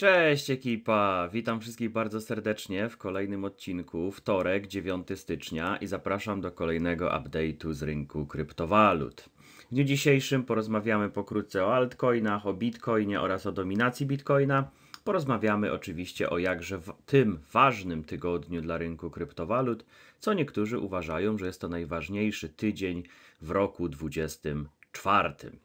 Cześć ekipa, witam wszystkich bardzo serdecznie w kolejnym odcinku, wtorek 9 stycznia i zapraszam do kolejnego update'u z rynku kryptowalut. W dniu dzisiejszym porozmawiamy pokrótce o altcoinach, o bitcoinie oraz o dominacji bitcoina. Porozmawiamy oczywiście o jakże w tym ważnym tygodniu dla rynku kryptowalut, co niektórzy uważają, że jest to najważniejszy tydzień w roku 2024.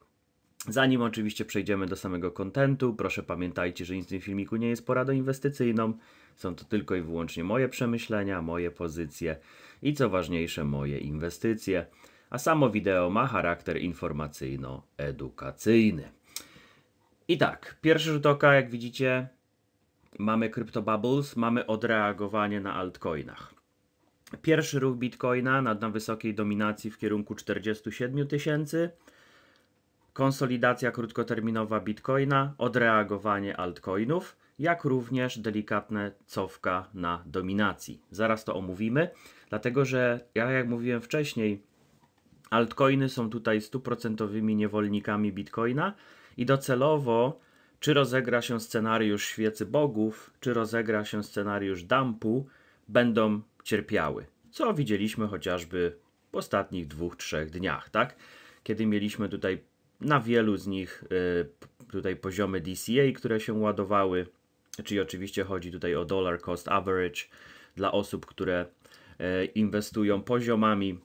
Zanim oczywiście przejdziemy do samego kontentu, proszę pamiętajcie, że nic w tym filmiku nie jest poradą inwestycyjną. Są to tylko i wyłącznie moje przemyślenia, moje pozycje i co ważniejsze moje inwestycje. A samo wideo ma charakter informacyjno-edukacyjny. I tak, pierwszy rzut oka, jak widzicie, mamy CryptoBubbles, mamy odreagowanie na altcoinach. Pierwszy ruch Bitcoina na, na wysokiej dominacji w kierunku 47 tysięcy – konsolidacja krótkoterminowa bitcoina, odreagowanie altcoinów, jak również delikatne cofka na dominacji. Zaraz to omówimy, dlatego że ja, jak mówiłem wcześniej, altcoiny są tutaj stuprocentowymi niewolnikami bitcoina i docelowo czy rozegra się scenariusz świecy bogów, czy rozegra się scenariusz dumpu, będą cierpiały. Co widzieliśmy chociażby w ostatnich dwóch, trzech dniach, tak? Kiedy mieliśmy tutaj na wielu z nich y, tutaj poziomy DCA, które się ładowały, czyli oczywiście chodzi tutaj o dollar cost average dla osób, które e, inwestują poziomami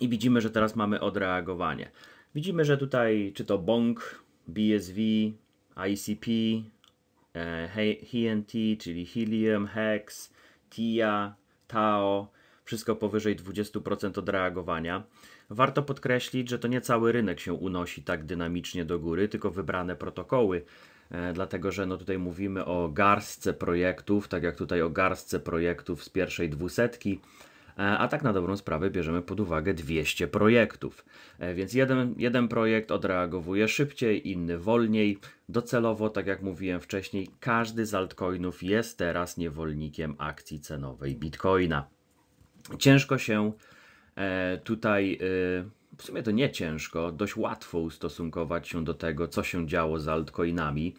i widzimy, że teraz mamy odreagowanie. Widzimy, że tutaj czy to BONG, BSV, ICP, e, HNT, czyli Helium, HEX, TIA, TAO, wszystko powyżej 20% odreagowania. Warto podkreślić, że to nie cały rynek się unosi tak dynamicznie do góry, tylko wybrane protokoły e, dlatego że no tutaj mówimy o garstce projektów, tak jak tutaj o garstce projektów z pierwszej dwusetki, e, a tak na dobrą sprawę bierzemy pod uwagę 200 projektów. E, więc jeden, jeden projekt odreagowuje szybciej, inny wolniej. Docelowo, tak jak mówiłem wcześniej, każdy z altcoinów jest teraz niewolnikiem akcji cenowej bitcoina. Ciężko się E, tutaj e, w sumie to nie ciężko, dość łatwo ustosunkować się do tego, co się działo z altcoinami.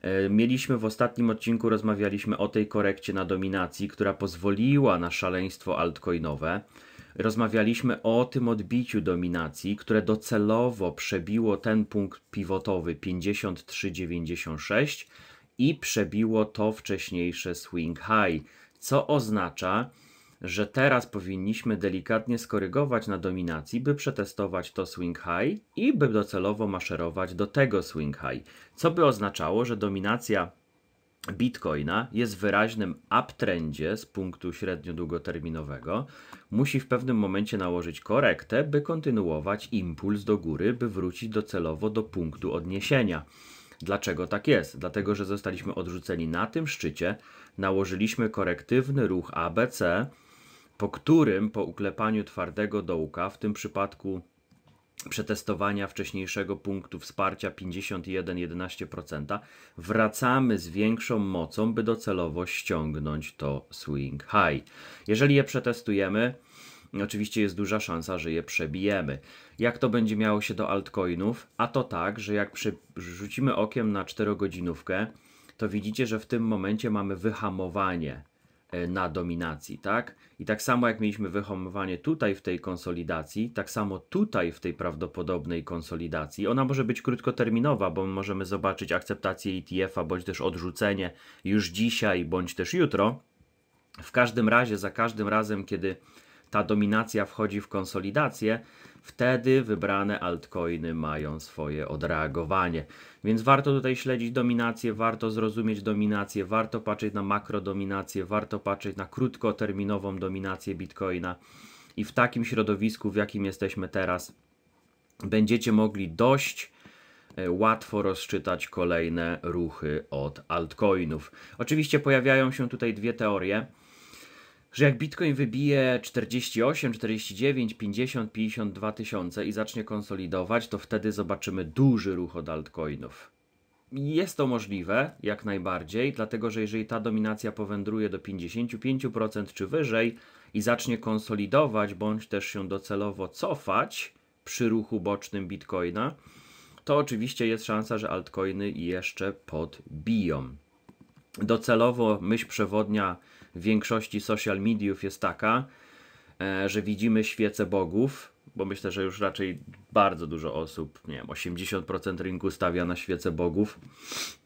E, mieliśmy w ostatnim odcinku, rozmawialiśmy o tej korekcie na dominacji, która pozwoliła na szaleństwo altcoinowe. Rozmawialiśmy o tym odbiciu dominacji, które docelowo przebiło ten punkt pivotowy 53,96 i przebiło to wcześniejsze swing high, co oznacza, że teraz powinniśmy delikatnie skorygować na dominacji, by przetestować to swing high i by docelowo maszerować do tego swing high, co by oznaczało, że dominacja Bitcoina jest w wyraźnym uptrendzie z punktu średnio długoterminowego, musi w pewnym momencie nałożyć korektę, by kontynuować impuls do góry, by wrócić docelowo do punktu odniesienia. Dlaczego tak jest? Dlatego, że zostaliśmy odrzuceni na tym szczycie, nałożyliśmy korektywny ruch ABC, po którym po uklepaniu twardego dołka, w tym przypadku przetestowania wcześniejszego punktu wsparcia 51-11%, wracamy z większą mocą, by docelowo ściągnąć to swing high. Jeżeli je przetestujemy, oczywiście jest duża szansa, że je przebijemy. Jak to będzie miało się do altcoinów? A to tak, że jak rzucimy okiem na 4-godzinówkę, to widzicie, że w tym momencie mamy wyhamowanie E, na dominacji, tak? I tak samo jak mieliśmy wyhamowanie tutaj w tej konsolidacji, tak samo tutaj w tej prawdopodobnej konsolidacji. Ona może być krótkoterminowa, bo możemy zobaczyć akceptację ETF-a bądź też odrzucenie już dzisiaj bądź też jutro. W każdym razie, za każdym razem, kiedy ta dominacja wchodzi w konsolidację, wtedy wybrane altcoiny mają swoje odreagowanie. Więc warto tutaj śledzić dominację, warto zrozumieć dominację, warto patrzeć na makrodominację, warto patrzeć na krótkoterminową dominację Bitcoina. I w takim środowisku, w jakim jesteśmy teraz, będziecie mogli dość e, łatwo rozczytać kolejne ruchy od altcoinów. Oczywiście pojawiają się tutaj dwie teorie że jak Bitcoin wybije 48, 49, 50, 52 tysiące i zacznie konsolidować, to wtedy zobaczymy duży ruch od altcoinów. Jest to możliwe, jak najbardziej, dlatego że jeżeli ta dominacja powędruje do 55% czy wyżej i zacznie konsolidować, bądź też się docelowo cofać przy ruchu bocznym Bitcoina, to oczywiście jest szansa, że altcoiny jeszcze podbiją. Docelowo myśl przewodnia większości social mediów jest taka, e, że widzimy świece bogów, bo myślę, że już raczej bardzo dużo osób, nie wiem, 80% rynku stawia na świece bogów,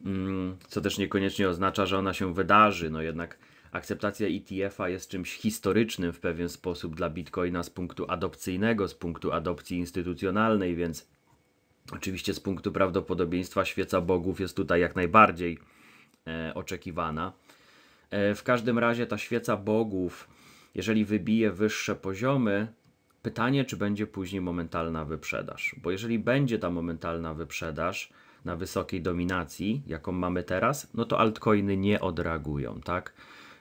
mm, co też niekoniecznie oznacza, że ona się wydarzy. No jednak akceptacja ETF-a jest czymś historycznym w pewien sposób dla Bitcoina z punktu adopcyjnego, z punktu adopcji instytucjonalnej, więc oczywiście z punktu prawdopodobieństwa świeca bogów jest tutaj jak najbardziej e, oczekiwana. E, w każdym razie ta świeca bogów, jeżeli wybije wyższe poziomy, pytanie, czy będzie później momentalna wyprzedaż. Bo jeżeli będzie ta momentalna wyprzedaż na wysokiej dominacji, jaką mamy teraz, no to altcoiny nie odreagują, tak?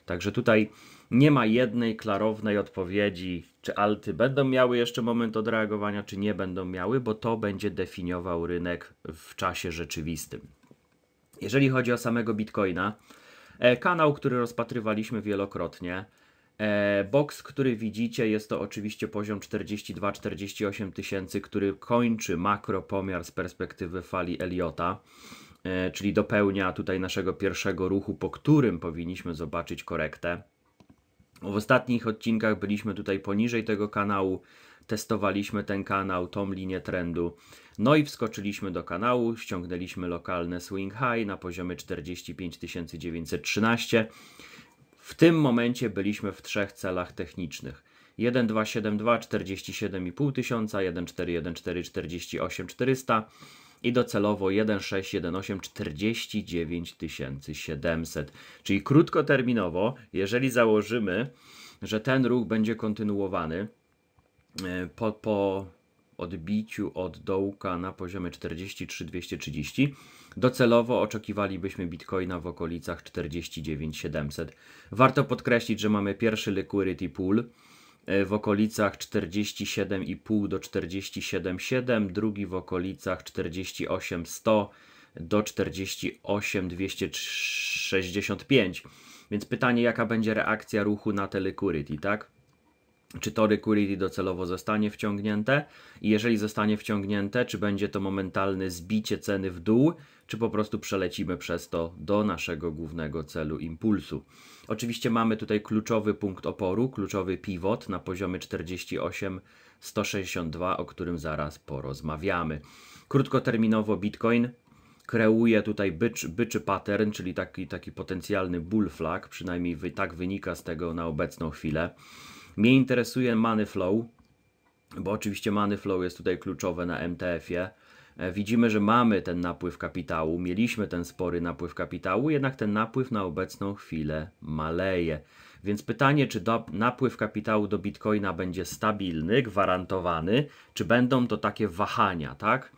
Także tutaj nie ma jednej klarownej odpowiedzi, czy alty będą miały jeszcze moment odreagowania, czy nie będą miały, bo to będzie definiował rynek w czasie rzeczywistym. Jeżeli chodzi o samego bitcoina, E, kanał, który rozpatrywaliśmy wielokrotnie. E, Box, który widzicie, jest to oczywiście poziom 42-48 tysięcy, który kończy makropomiar z perspektywy fali Eliota, e, czyli dopełnia tutaj naszego pierwszego ruchu, po którym powinniśmy zobaczyć korektę. W ostatnich odcinkach byliśmy tutaj poniżej tego kanału, testowaliśmy ten kanał, tą linię trendu. No i wskoczyliśmy do kanału, ściągnęliśmy lokalne swing high na poziomie 45 913. W tym momencie byliśmy w trzech celach technicznych. 1272 47,5 tysiąca, 1414 48 400 i docelowo 1618 49 700. Czyli krótkoterminowo, jeżeli założymy, że ten ruch będzie kontynuowany, E, po, po odbiciu od dołka na poziomie 43-230. Docelowo oczekiwalibyśmy bitcoina w okolicach 49700. Warto podkreślić, że mamy pierwszy liquidity pool e, w okolicach 47,5 do 47,7, drugi w okolicach 48,100 do 48,265. Więc pytanie, jaka będzie reakcja ruchu na te liquidity, tak? czy Tory Kuriri docelowo zostanie wciągnięte i jeżeli zostanie wciągnięte, czy będzie to momentalne zbicie ceny w dół, czy po prostu przelecimy przez to do naszego głównego celu impulsu. Oczywiście mamy tutaj kluczowy punkt oporu, kluczowy pivot na poziomie 48-162, o którym zaraz porozmawiamy. Krótkoterminowo Bitcoin kreuje tutaj bycz, byczy pattern, czyli taki, taki potencjalny bull flag, przynajmniej tak wynika z tego na obecną chwilę. Mnie interesuje money flow, bo oczywiście money flow jest tutaj kluczowe na MTF-ie. E, widzimy, że mamy ten napływ kapitału, mieliśmy ten spory napływ kapitału, jednak ten napływ na obecną chwilę maleje. Więc pytanie, czy do, napływ kapitału do Bitcoina będzie stabilny, gwarantowany, czy będą to takie wahania, tak?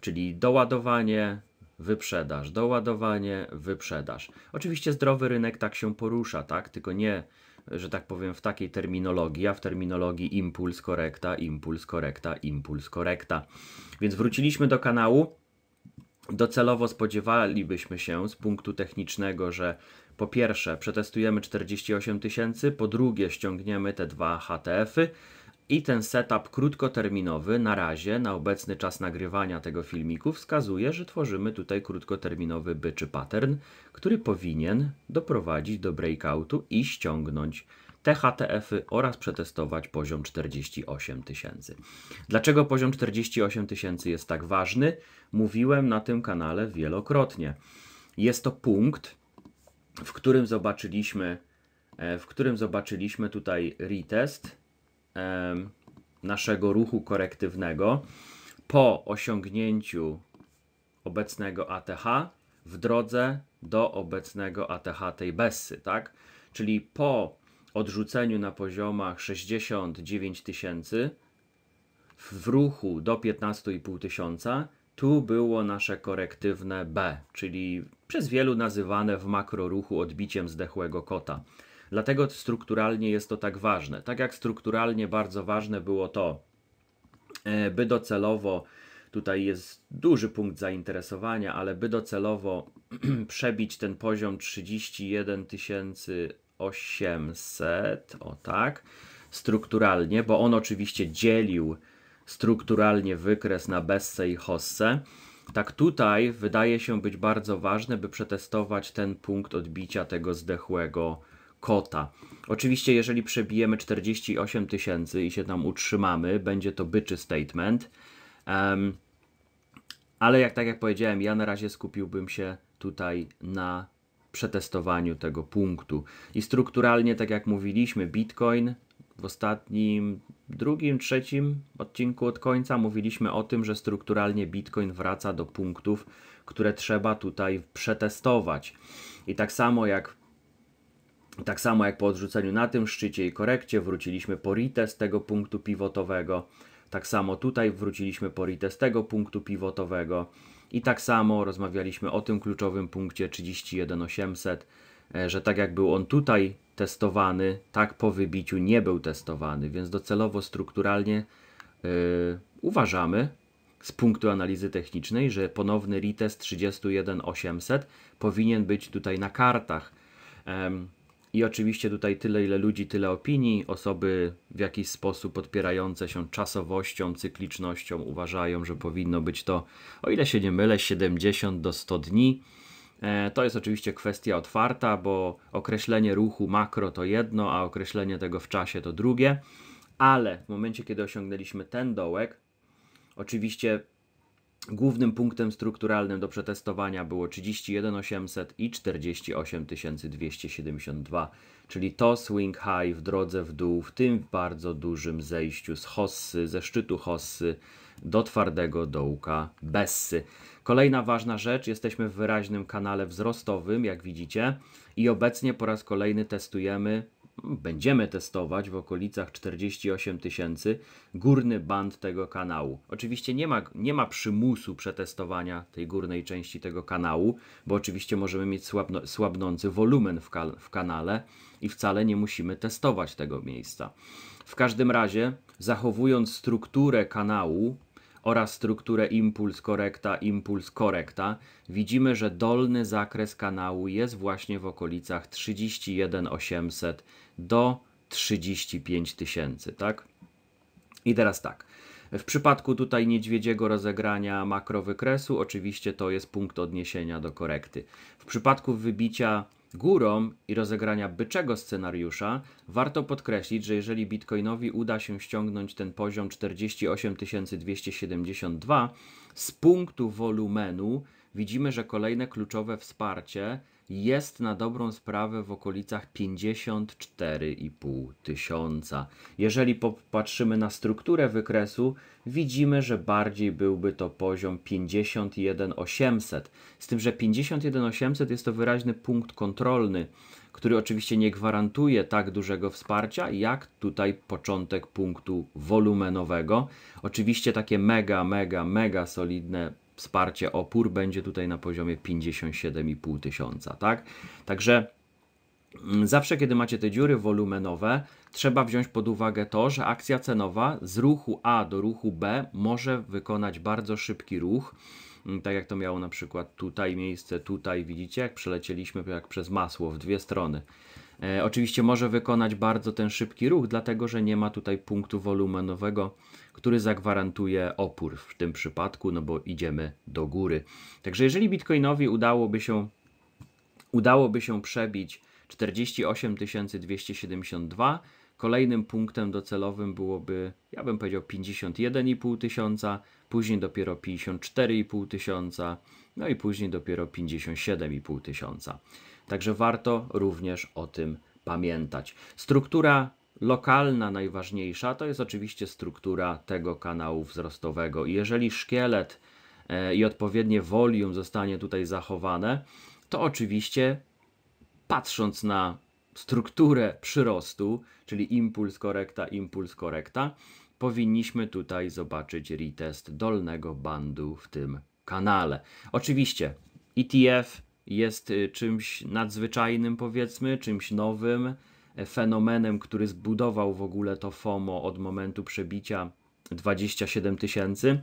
Czyli doładowanie, wyprzedaż, doładowanie, wyprzedaż. Oczywiście zdrowy rynek tak się porusza, tak? Tylko nie że tak powiem, w takiej terminologii, a w terminologii impuls, korekta, impuls, korekta, impuls, korekta. Więc wróciliśmy do kanału. Docelowo spodziewalibyśmy się z punktu technicznego, że po pierwsze przetestujemy 48 tysięcy, po drugie ściągniemy te dwa HTF-y, i ten setup krótkoterminowy na razie, na obecny czas nagrywania tego filmiku, wskazuje, że tworzymy tutaj krótkoterminowy byczy pattern, który powinien doprowadzić do breakoutu i ściągnąć htf y oraz przetestować poziom 48 tysięcy. Dlaczego poziom 48 tysięcy jest tak ważny? Mówiłem na tym kanale wielokrotnie. Jest to punkt, w którym zobaczyliśmy, e, w którym zobaczyliśmy tutaj retest naszego ruchu korektywnego po osiągnięciu obecnego ATH w drodze do obecnego ATH tej Bessy, tak? Czyli po odrzuceniu na poziomach 69 tysięcy w ruchu do 15,5 tysiąca tu było nasze korektywne B, czyli przez wielu nazywane w makroruchu odbiciem zdechłego kota. Dlatego strukturalnie jest to tak ważne. Tak jak strukturalnie bardzo ważne było to, e, by docelowo, tutaj jest duży punkt zainteresowania, ale by docelowo przebić ten poziom 31 800, o tak, strukturalnie, bo on oczywiście dzielił strukturalnie wykres na Besse i Hosse. Tak tutaj wydaje się być bardzo ważne, by przetestować ten punkt odbicia tego zdechłego kota. Oczywiście, jeżeli przebijemy 48 tysięcy i się tam utrzymamy, będzie to byczy statement. Um, ale jak tak jak powiedziałem, ja na razie skupiłbym się tutaj na przetestowaniu tego punktu. I strukturalnie, tak jak mówiliśmy, Bitcoin w ostatnim, drugim, trzecim odcinku od końca mówiliśmy o tym, że strukturalnie Bitcoin wraca do punktów, które trzeba tutaj przetestować. I tak samo jak tak samo jak po odrzuceniu na tym szczycie i korekcie wróciliśmy po RITE z tego punktu pivotowego. Tak samo tutaj wróciliśmy po RITE z tego punktu pivotowego. I tak samo rozmawialiśmy o tym kluczowym punkcie 31800, e, że tak jak był on tutaj testowany, tak po wybiciu nie był testowany, więc docelowo strukturalnie yy, uważamy z punktu analizy technicznej, że ponowny retest 31800 powinien być tutaj na kartach. I oczywiście tutaj tyle, ile ludzi, tyle opinii. Osoby w jakiś sposób podpierające się czasowością, cyklicznością uważają, że powinno być to, o ile się nie mylę, 70 do 100 dni. E, to jest oczywiście kwestia otwarta, bo określenie ruchu makro to jedno, a określenie tego w czasie to drugie, ale w momencie, kiedy osiągnęliśmy ten dołek, oczywiście Głównym punktem strukturalnym do przetestowania było 31800 i 48272, czyli to swing high w drodze w dół w tym bardzo dużym zejściu z Hossy, ze szczytu Hossy do twardego dołka Bessy. Kolejna ważna rzecz, jesteśmy w wyraźnym kanale wzrostowym, jak widzicie, i obecnie po raz kolejny testujemy będziemy testować w okolicach 48 tysięcy górny band tego kanału. Oczywiście nie ma, nie ma przymusu przetestowania tej górnej części tego kanału, bo oczywiście możemy mieć słabno, słabnący wolumen w, w kanale i wcale nie musimy testować tego miejsca. W każdym razie, zachowując strukturę kanału, oraz strukturę impuls korekta impuls korekta widzimy, że dolny zakres kanału jest właśnie w okolicach 31800 do 35000, tak? I teraz tak. W przypadku tutaj niedźwiedziego rozegrania makrowykresu, oczywiście to jest punkt odniesienia do korekty. W przypadku wybicia górą i rozegrania byczego scenariusza, warto podkreślić, że jeżeli Bitcoinowi uda się ściągnąć ten poziom 48 272 z punktu wolumenu, widzimy, że kolejne kluczowe wsparcie jest na dobrą sprawę w okolicach 54,5 tysiąca. Jeżeli popatrzymy na strukturę wykresu, widzimy, że bardziej byłby to poziom 51,800. Z tym, że 51,800 jest to wyraźny punkt kontrolny, który oczywiście nie gwarantuje tak dużego wsparcia, jak tutaj początek punktu wolumenowego. Oczywiście takie mega, mega, mega solidne wsparcie opór będzie tutaj na poziomie 57,5 tysiąca, tak? Także mm, zawsze, kiedy macie te dziury wolumenowe, trzeba wziąć pod uwagę to, że akcja cenowa z ruchu A do ruchu B może wykonać bardzo szybki ruch. Mm, tak jak to miało na przykład tutaj miejsce, tutaj widzicie, jak przelecieliśmy jak przez masło w dwie strony. E, oczywiście może wykonać bardzo ten szybki ruch, dlatego że nie ma tutaj punktu wolumenowego który zagwarantuje opór w tym przypadku, no bo idziemy do góry. Także jeżeli Bitcoinowi udałoby się, udałoby się przebić 48 272, Kolejnym punktem docelowym byłoby, ja bym powiedział, 51,5 tysiąca, później dopiero 54,5 tysiąca, no i później dopiero 57,5 tysiąca. Także warto również o tym pamiętać. Struktura Lokalna najważniejsza to jest oczywiście struktura tego kanału wzrostowego. Jeżeli szkielet e, i odpowiednie volume zostanie tutaj zachowane, to oczywiście patrząc na strukturę przyrostu, czyli impuls korekta, impuls korekta, powinniśmy tutaj zobaczyć retest dolnego bandu w tym kanale. Oczywiście ETF jest y, czymś nadzwyczajnym powiedzmy, czymś nowym, fenomenem, który zbudował w ogóle to FOMO od momentu przebicia 27 tysięcy.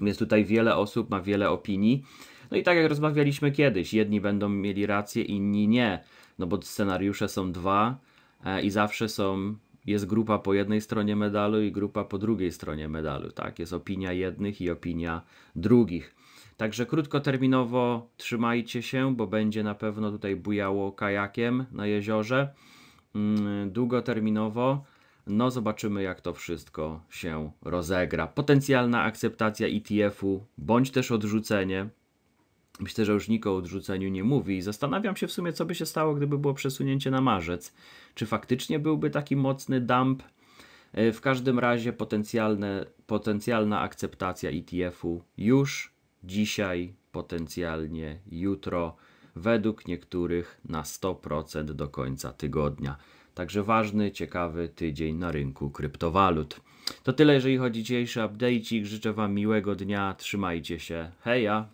Więc tutaj wiele osób ma wiele opinii. No i tak jak rozmawialiśmy kiedyś, jedni będą mieli rację, inni nie, no bo scenariusze są dwa e, i zawsze są, jest grupa po jednej stronie medalu i grupa po drugiej stronie medalu, tak? Jest opinia jednych i opinia drugich. Także krótkoterminowo trzymajcie się, bo będzie na pewno tutaj bujało kajakiem na jeziorze. Mm, długoterminowo. No, zobaczymy, jak to wszystko się rozegra. Potencjalna akceptacja ETF-u, bądź też odrzucenie. Myślę, że już nikt o odrzuceniu nie mówi. Zastanawiam się w sumie, co by się stało, gdyby było przesunięcie na marzec. Czy faktycznie byłby taki mocny dump? E, w każdym razie potencjalne, potencjalna akceptacja ETF-u już dzisiaj, potencjalnie jutro według niektórych na 100% do końca tygodnia. Także ważny, ciekawy tydzień na rynku kryptowalut. To tyle, jeżeli chodzi o dzisiejszy update. Życzę Wam miłego dnia, trzymajcie się. Heja!